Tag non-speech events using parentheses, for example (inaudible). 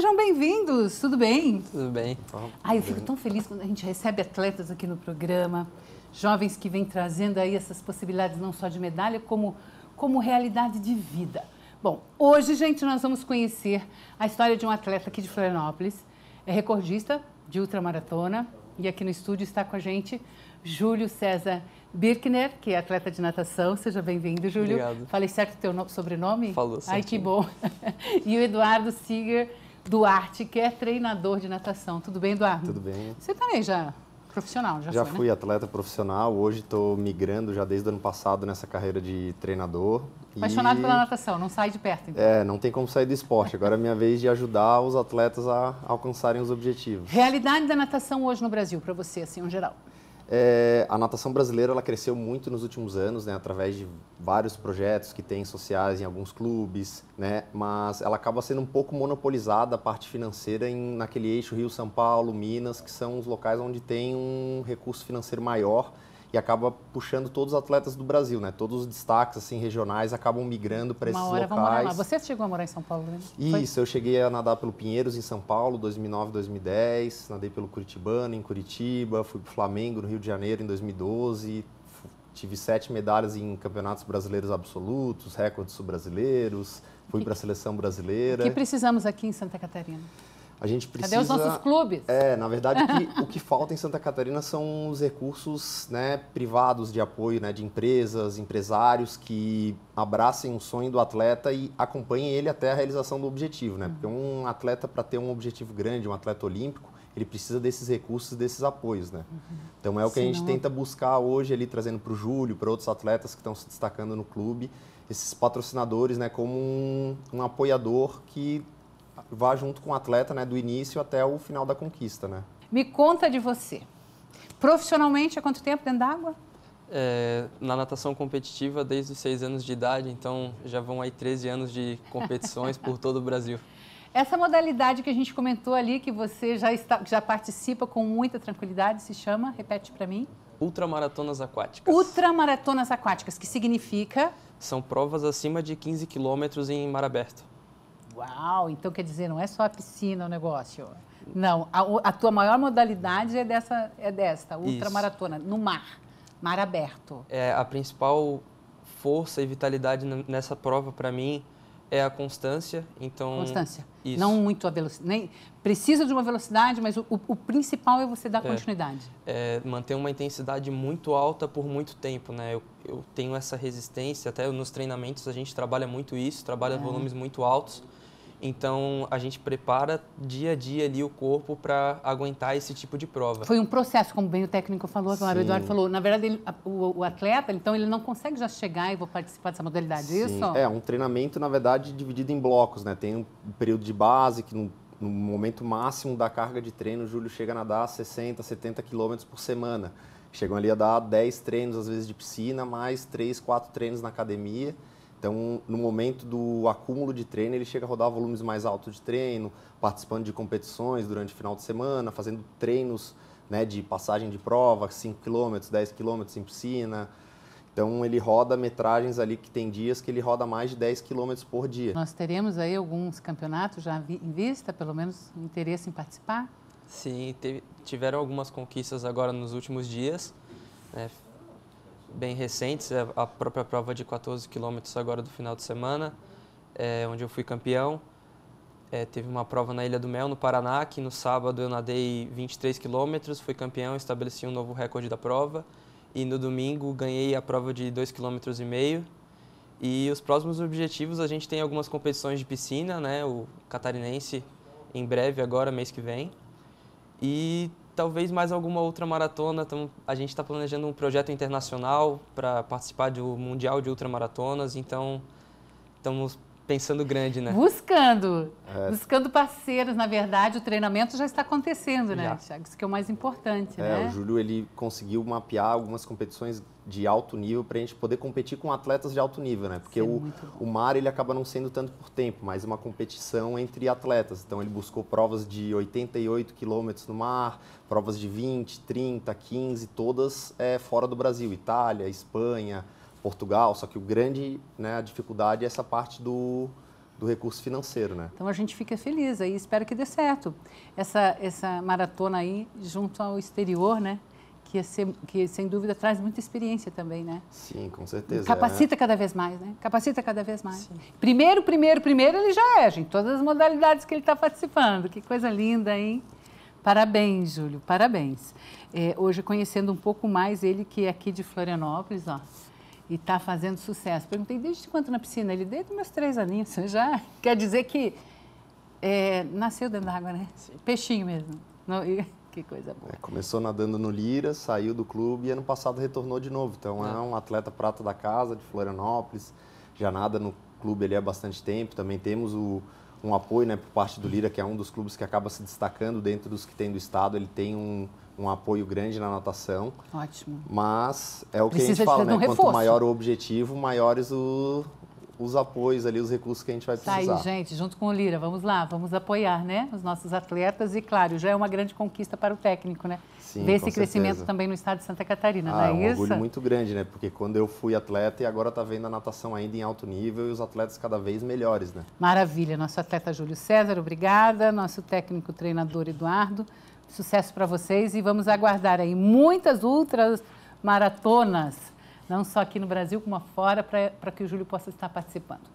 sejam bem-vindos. Tudo bem? Tudo bem. Ai, eu fico tão feliz quando a gente recebe atletas aqui no programa, jovens que vêm trazendo aí essas possibilidades não só de medalha, como, como realidade de vida. Bom, hoje, gente, nós vamos conhecer a história de um atleta aqui de Florianópolis, é recordista de ultramaratona, e aqui no estúdio está com a gente Júlio César Birkner, que é atleta de natação. Seja bem-vindo, Júlio. Obrigado. Falei certo o teu sobrenome? Falou, certo. Ai, que bom. (laughs) e o Eduardo Siger, Duarte, que é treinador de natação. Tudo bem, Eduardo? Tudo bem. Você também já profissional, já, já foi, né? fui né? atleta profissional, hoje estou migrando já desde o ano passado nessa carreira de treinador. Apaixonado e... pela natação, não sai de perto. Então. É, não tem como sair do esporte. Agora é minha vez de ajudar os atletas a alcançarem os objetivos. Realidade da natação hoje no Brasil, para você, assim, em geral? É, a natação brasileira ela cresceu muito nos últimos anos, né, através de vários projetos que tem sociais em alguns clubes, né, mas ela acaba sendo um pouco monopolizada a parte financeira em, naquele eixo Rio-São Paulo, Minas, que são os locais onde tem um recurso financeiro maior e acaba puxando todos os atletas do Brasil, né? Todos os destaques assim regionais acabam migrando para esses hora, locais. Lá. Você chegou a morar em São Paulo, né? Isso, Foi? eu cheguei a nadar pelo Pinheiros em São Paulo, 2009, 2010, nadei pelo Curitibano em Curitiba, fui para o Flamengo no Rio de Janeiro em 2012, tive sete medalhas em campeonatos brasileiros absolutos, recordes sul-brasileiros, fui para a seleção brasileira. O que precisamos aqui em Santa Catarina? A gente precisa. Cadê os nossos clubes? É, na verdade, que, (laughs) o que falta em Santa Catarina são os recursos né, privados de apoio né, de empresas, empresários que abracem o sonho do atleta e acompanhem ele até a realização do objetivo. Né? Porque um atleta, para ter um objetivo grande, um atleta olímpico, ele precisa desses recursos, desses apoios, né? Então é o que Senão... a gente é? tenta buscar hoje ali, trazendo para o Júlio, para outros atletas que estão se destacando no clube, esses patrocinadores, né? Como um, um apoiador que vá junto com o atleta, né, do início até o final da conquista, né? Me conta de você. Profissionalmente, há quanto tempo dentro d'água? É, na natação competitiva desde os seis anos de idade, então já vão aí 13 anos de competições por todo o Brasil. (laughs) Essa modalidade que a gente comentou ali, que você já, está, já participa com muita tranquilidade, se chama, repete para mim. Ultramaratonas aquáticas. Ultramaratonas aquáticas, que significa? São provas acima de 15 quilômetros em mar aberto. Uau, então quer dizer, não é só a piscina o negócio. Não, a, a tua maior modalidade é, dessa, é desta, ultramaratona, no mar, mar aberto. É, a principal força e vitalidade nessa prova para mim é a constância, então... Constância, isso. não muito a velocidade, nem... Precisa de uma velocidade, mas o, o, o principal é você dar é, continuidade. É, manter uma intensidade muito alta por muito tempo, né? Eu, eu tenho essa resistência, até nos treinamentos a gente trabalha muito isso, trabalha é. volumes muito altos. Então a gente prepara dia a dia ali o corpo para aguentar esse tipo de prova. Foi um processo, como bem o técnico falou agora, Sim. o Eduardo falou. Na verdade, ele, o, o, atleta, então, ele não consegue já chegar e vou participar dessa modalidade, é Sim. isso? É, um treinamento, na verdade, dividido em blocos, né? Tem um período de base que no, no momento máximo da carga de treino, o Júlio chega a nadar 60, 70 quilômetros por semana. Chegam ali a dar 10 treinos, às vezes, de piscina, mais 3, 4 treinos na academia então, no momento do acúmulo de treino, ele chega a rodar volumes mais altos de treino, participando de competições durante o final de semana, fazendo treinos né, de passagem de prova, 5 km, 10 km em piscina. Então, ele roda metragens ali que tem dias que ele roda mais de 10 km por dia. Nós teremos aí alguns campeonatos já em vista, pelo menos interesse em participar? Sim, teve, tiveram algumas conquistas agora nos últimos dias. Né? bem recentes, é a própria prova de 14 quilômetros agora do final de semana, é, onde eu fui campeão. É, teve uma prova na Ilha do Mel, no Paraná, que no sábado eu nadei 23 quilômetros, fui campeão, estabeleci um novo recorde da prova. E no domingo ganhei a prova de 2,5 km. E os próximos objetivos, a gente tem algumas competições de piscina, né? O catarinense em breve, agora, mês que vem. E talvez mais alguma outra maratona. Então, a gente está planejando um projeto internacional para participar do Mundial de Ultramaratonas, então estamos pensando grande, né? Buscando, é. buscando parceiros. Na verdade, o treinamento já está acontecendo, né, já. Thiago? Isso que é o mais importante, é, né? O Júlio, ele conseguiu mapear algumas competições de alto nível para a gente poder competir com atletas de alto nível, né? Porque é o, o mar ele acaba não sendo tanto por tempo, mas é uma competição entre atletas. Então ele buscou provas de 88 quilômetros no mar, provas de 20, 30, 15, todas é, fora do Brasil, Itália, Espanha, Portugal. Só que o grande, né, a dificuldade é essa parte do do recurso financeiro, né? Então a gente fica feliz aí, espero que dê certo essa essa maratona aí junto ao exterior, né? que, que, sem dúvida traz muita experiência também, né? Sim, com certeza. Capacita é. cada vez mais, né? Capacita cada vez mais. Sim. Primeiro, primeiro, primeiro ele já é, gente, todas as modalidades que ele está participando. Que coisa linda, hein? Parabéns, Júlio, parabéns. É, hoje conhecendo um pouco mais ele que é aqui de Florianópolis, ó, e está fazendo sucesso. Perguntei desde quanto na piscina? Ele desde meus três aninhos. (laughs) já quer dizer que é, nasceu dentro da água, né? Sim. Peixinho mesmo. Não, e... Que coisa boa. É, começou nadando no Lira, saiu do clube e ano passado retornou de novo. Então é, é um atleta prata da casa, de Florianópolis. Já nada no clube ali há bastante tempo. Também temos o, um apoio né, por parte do Lira, que é um dos clubes que acaba se destacando dentro dos que tem do estado. Ele tem um, um apoio grande na natação. Ótimo. Mas é o que a gente fala, né? Um Quanto maior o objetivo, maiores o, os apoios ali, os recursos que a gente vai precisar. Tá aí, gente, junto com o Lira, vamos lá, vamos apoiar, né, os nossos atletas e, claro, já é uma grande conquista para o técnico, né? Sim, Ver esse crescimento também no estado de Santa Catarina, é ah, não é, um isso? orgulho muito grande, né? Porque quando eu fui atleta e agora tá vendo a natação ainda em alto nível e os atletas cada vez melhores, né? Maravilha, nosso atleta Júlio César, obrigada, nosso técnico treinador Eduardo, sucesso para vocês e vamos aguardar aí muitas outras maratonas não só aqui no Brasil, como fora, para que o Júlio possa estar participando.